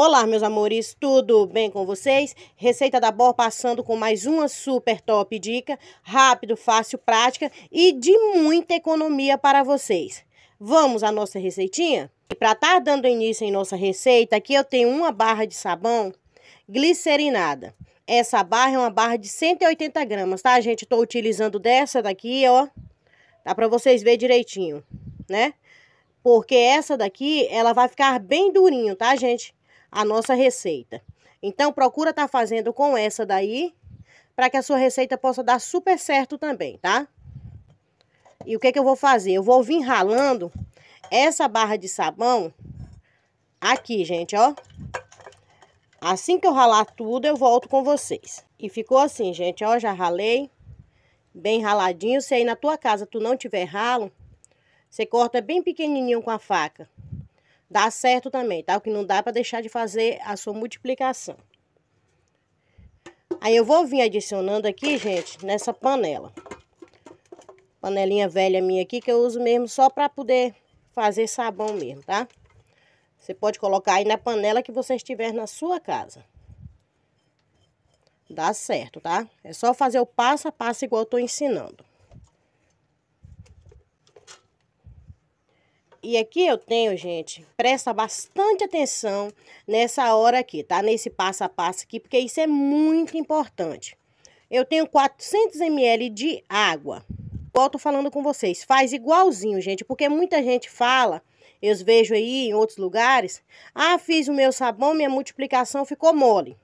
Olá, meus amores, tudo bem com vocês? Receita da Bor passando com mais uma super top dica, rápido, fácil, prática e de muita economia para vocês. Vamos à nossa receitinha? E para estar tá dando início em nossa receita, aqui eu tenho uma barra de sabão glicerinada. Essa barra é uma barra de 180 gramas, tá, gente? Estou utilizando dessa daqui, ó. Dá para vocês ver direitinho, né? Porque essa daqui, ela vai ficar bem durinho, tá, gente? a nossa receita. Então, procura estar tá fazendo com essa daí, para que a sua receita possa dar super certo também, tá? E o que, que eu vou fazer? Eu vou vir ralando essa barra de sabão aqui, gente, ó. Assim que eu ralar tudo, eu volto com vocês. E ficou assim, gente, ó, já ralei. Bem raladinho. Se aí na tua casa tu não tiver ralo, você corta bem pequenininho com a faca. Dá certo também, tá? O que não dá para deixar de fazer a sua multiplicação. Aí eu vou vir adicionando aqui, gente, nessa panela. Panelinha velha minha aqui que eu uso mesmo só para poder fazer sabão mesmo, tá? Você pode colocar aí na panela que você estiver na sua casa. Dá certo, tá? É só fazer o passo a passo igual eu tô ensinando. E aqui eu tenho, gente, presta bastante atenção nessa hora aqui, tá? Nesse passo a passo aqui, porque isso é muito importante. Eu tenho 400 ml de água. Igual tô falando com vocês, faz igualzinho, gente, porque muita gente fala, eu vejo aí em outros lugares, ah, fiz o meu sabão, minha multiplicação ficou mole,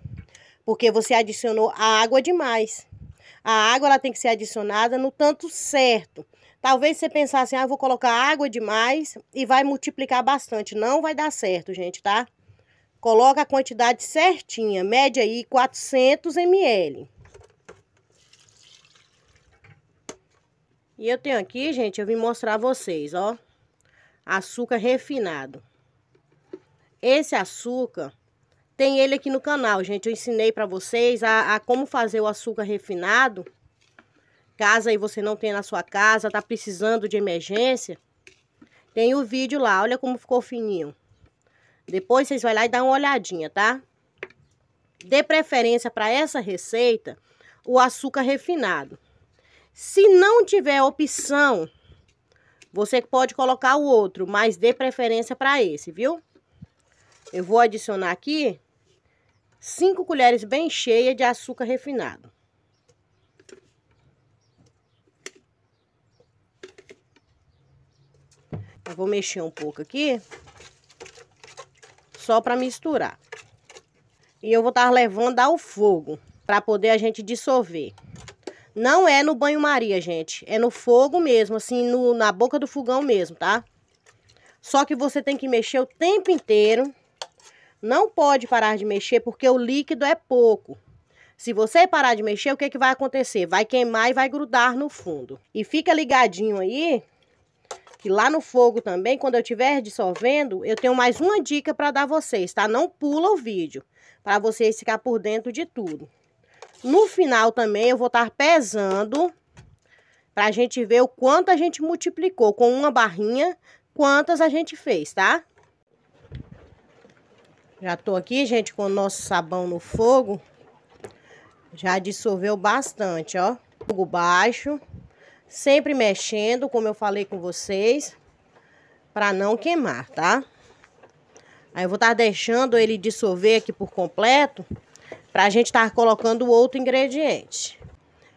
porque você adicionou a água demais. A água ela tem que ser adicionada no tanto certo. Talvez você pensasse, assim, ah, vou colocar água demais e vai multiplicar bastante. Não vai dar certo, gente, tá? Coloca a quantidade certinha, média aí 400 ml. E eu tenho aqui, gente, eu vim mostrar a vocês, ó, açúcar refinado. Esse açúcar, tem ele aqui no canal, gente, eu ensinei pra vocês a, a como fazer o açúcar refinado Caso aí você não tenha na sua casa, tá precisando de emergência, tem o vídeo lá, olha como ficou fininho. Depois vocês vão lá e dá uma olhadinha, tá? Dê preferência para essa receita o açúcar refinado. Se não tiver opção, você pode colocar o outro, mas dê preferência para esse, viu? Eu vou adicionar aqui 5 colheres bem cheias de açúcar refinado. Eu vou mexer um pouco aqui, só para misturar. E eu vou estar tá levando ao fogo, para poder a gente dissolver. Não é no banho-maria, gente. É no fogo mesmo, assim, no, na boca do fogão mesmo, tá? Só que você tem que mexer o tempo inteiro. Não pode parar de mexer, porque o líquido é pouco. Se você parar de mexer, o que, é que vai acontecer? Vai queimar e vai grudar no fundo. E fica ligadinho aí, que lá no fogo também, quando eu estiver dissolvendo, eu tenho mais uma dica para dar a vocês, tá? Não pula o vídeo, para vocês ficar por dentro de tudo. No final também eu vou estar tá pesando para a gente ver o quanto a gente multiplicou com uma barrinha, quantas a gente fez, tá? Já tô aqui, gente, com o nosso sabão no fogo. Já dissolveu bastante, ó. Fogo baixo. Sempre mexendo, como eu falei com vocês, para não queimar, tá? Aí eu vou estar tá deixando ele dissolver aqui por completo, para a gente estar tá colocando outro ingrediente.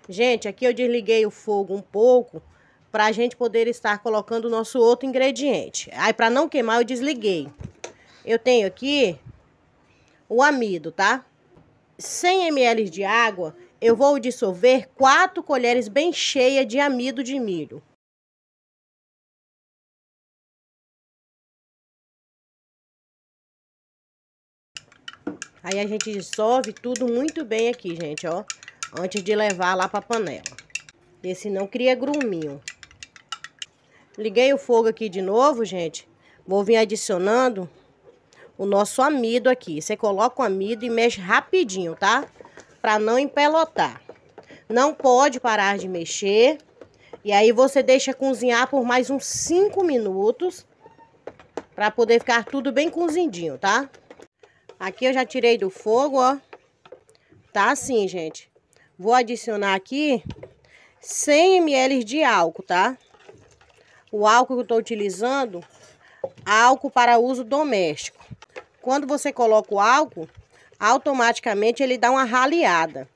Gente, aqui eu desliguei o fogo um pouco, para a gente poder estar colocando o nosso outro ingrediente. Aí para não queimar eu desliguei. Eu tenho aqui o amido, tá? 100 ml de água eu vou dissolver 4 colheres bem cheias de amido de milho. Aí a gente dissolve tudo muito bem aqui, gente, ó. Antes de levar lá pra panela. Porque senão cria gruminho. Liguei o fogo aqui de novo, gente. Vou vir adicionando o nosso amido aqui. Você coloca o amido e mexe rapidinho, tá? para não empelotar. Não pode parar de mexer. E aí você deixa cozinhar por mais uns 5 minutos para poder ficar tudo bem cozidinho, tá? Aqui eu já tirei do fogo, ó. Tá assim, gente. Vou adicionar aqui 100 ml de álcool, tá? O álcool que eu estou utilizando, álcool para uso doméstico. Quando você coloca o álcool, automaticamente ele dá uma raleada.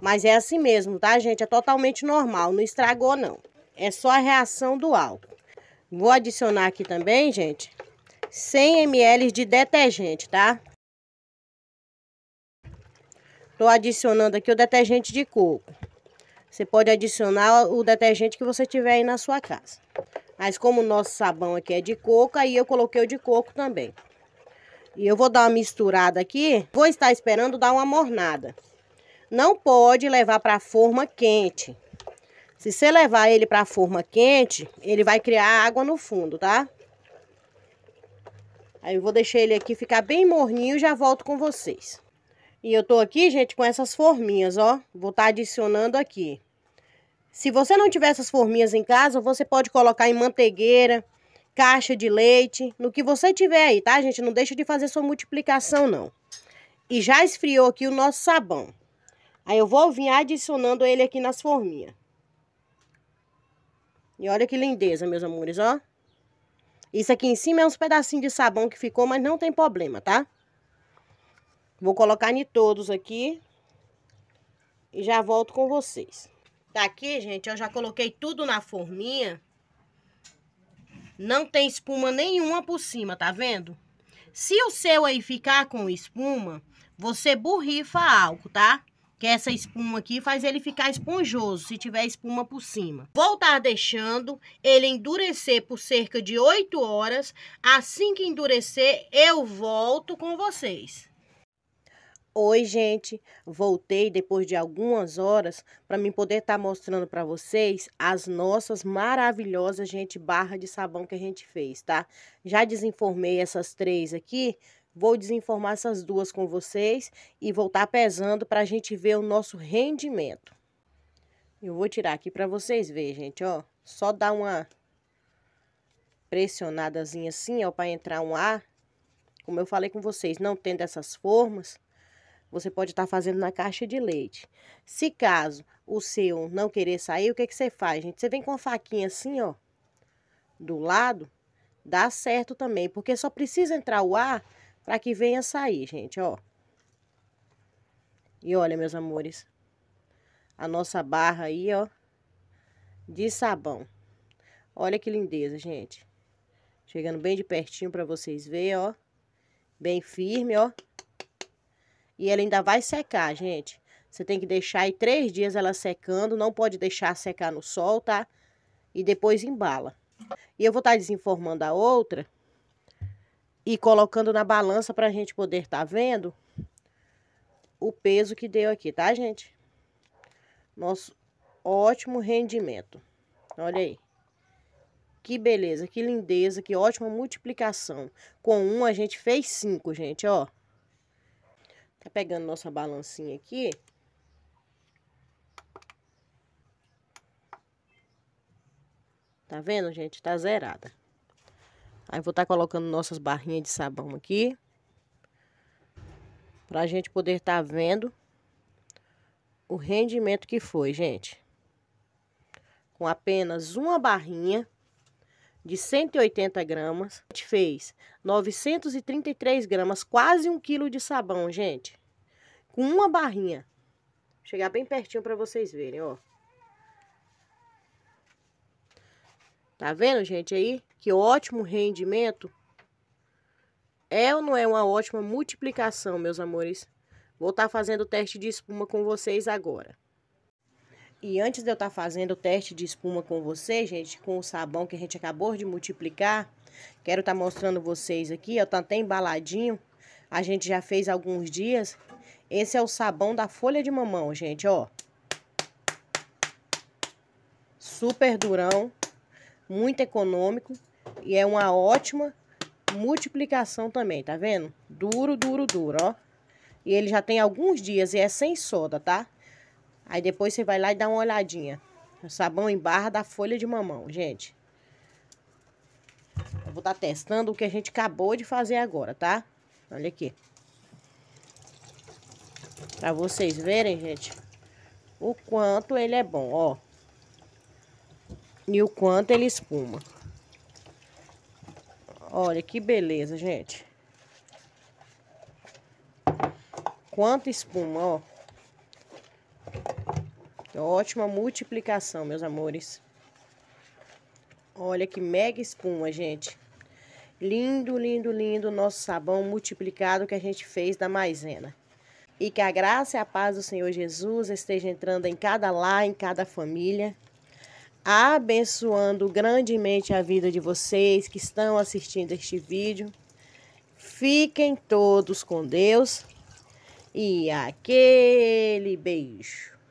Mas é assim mesmo, tá, gente? É totalmente normal, não estragou, não. É só a reação do álcool. Vou adicionar aqui também, gente, 100 ml de detergente, tá? Tô adicionando aqui o detergente de coco. Você pode adicionar o detergente que você tiver aí na sua casa. Mas como o nosso sabão aqui é de coco, aí eu coloquei o de coco também. E eu vou dar uma misturada aqui. Vou estar esperando dar uma mornada. Não pode levar para a forma quente. Se você levar ele para a forma quente, ele vai criar água no fundo, tá? Aí eu vou deixar ele aqui ficar bem morninho e já volto com vocês. E eu tô aqui, gente, com essas forminhas, ó. Vou estar tá adicionando aqui. Se você não tiver essas forminhas em casa, você pode colocar em manteigueira, caixa de leite, no que você tiver aí, tá, gente? Não deixa de fazer sua multiplicação, não. E já esfriou aqui o nosso sabão. Aí eu vou vir adicionando ele aqui nas forminhas. E olha que lindeza, meus amores, ó. Isso aqui em cima é uns pedacinhos de sabão que ficou, mas não tem problema, tá? Vou colocar em todos aqui. E já volto com vocês. Tá aqui gente, eu já coloquei tudo na forminha. Não tem espuma nenhuma por cima, tá vendo? Se o seu aí ficar com espuma, você borrifa álcool, tá? Que essa espuma aqui faz ele ficar esponjoso, se tiver espuma por cima. Vou estar tá deixando ele endurecer por cerca de 8 horas. Assim que endurecer, eu volto com vocês. Oi, gente. Voltei depois de algumas horas para me poder estar tá mostrando para vocês as nossas maravilhosas, gente, barra de sabão que a gente fez, tá? Já desinformei essas três aqui, vou desinformar essas duas com vocês e voltar tá pesando para a gente ver o nosso rendimento. Eu vou tirar aqui para vocês verem, gente, ó. Só dá uma pressionadazinha assim, ó, para entrar um ar. Como eu falei com vocês, não tendo essas formas, você pode estar tá fazendo na caixa de leite. Se caso o seu não querer sair, o que, que você faz, gente? Você vem com a faquinha assim, ó, do lado, dá certo também, porque só precisa entrar o ar para que venha sair, gente, ó. E olha, meus amores, a nossa barra aí, ó, de sabão. Olha que lindeza, gente. Chegando bem de pertinho para vocês verem, ó. Bem firme, ó e ela ainda vai secar, gente. Você tem que deixar aí três dias ela secando, não pode deixar secar no sol, tá? E depois embala. E eu vou estar tá desenformando a outra e colocando na balança para a gente poder estar tá vendo o peso que deu aqui, tá, gente? Nosso ótimo rendimento. Olha aí. Que beleza, que lindeza, que ótima multiplicação. Com um a gente fez cinco, gente, ó. Tá pegando nossa balancinha aqui. Tá vendo, gente? Tá zerada. Aí vou estar tá colocando nossas barrinhas de sabão aqui. Pra gente poder estar tá vendo o rendimento que foi, gente. Com apenas uma barrinha de 180 gramas. A gente fez 933 gramas, quase um quilo de sabão, gente. Com uma barrinha. Vou chegar bem pertinho para vocês verem, ó. Tá vendo, gente, aí? Que ótimo rendimento. É ou não é uma ótima multiplicação, meus amores? Vou estar tá fazendo o teste de espuma com vocês agora. E antes de eu estar tá fazendo o teste de espuma com vocês, gente, com o sabão que a gente acabou de multiplicar, quero estar tá mostrando vocês aqui, ó, tá até embaladinho. A gente já fez alguns dias. Esse é o sabão da folha de mamão, gente, ó. Super durão, muito econômico e é uma ótima multiplicação também, tá vendo? Duro, duro, duro, ó. E ele já tem alguns dias e é sem soda, tá? Aí depois você vai lá e dá uma olhadinha. O sabão em barra da folha de mamão, gente. Eu vou estar tá testando o que a gente acabou de fazer agora, tá? Olha aqui. Pra vocês verem, gente, o quanto ele é bom, ó. E o quanto ele espuma. Olha que beleza, gente. Quanto espuma, ó. Ótima multiplicação, meus amores. Olha que mega espuma, gente. Lindo, lindo, lindo nosso sabão multiplicado que a gente fez da maisena. E que a graça e a paz do Senhor Jesus esteja entrando em cada lar, em cada família, abençoando grandemente a vida de vocês que estão assistindo este vídeo. Fiquem todos com Deus e aquele beijo.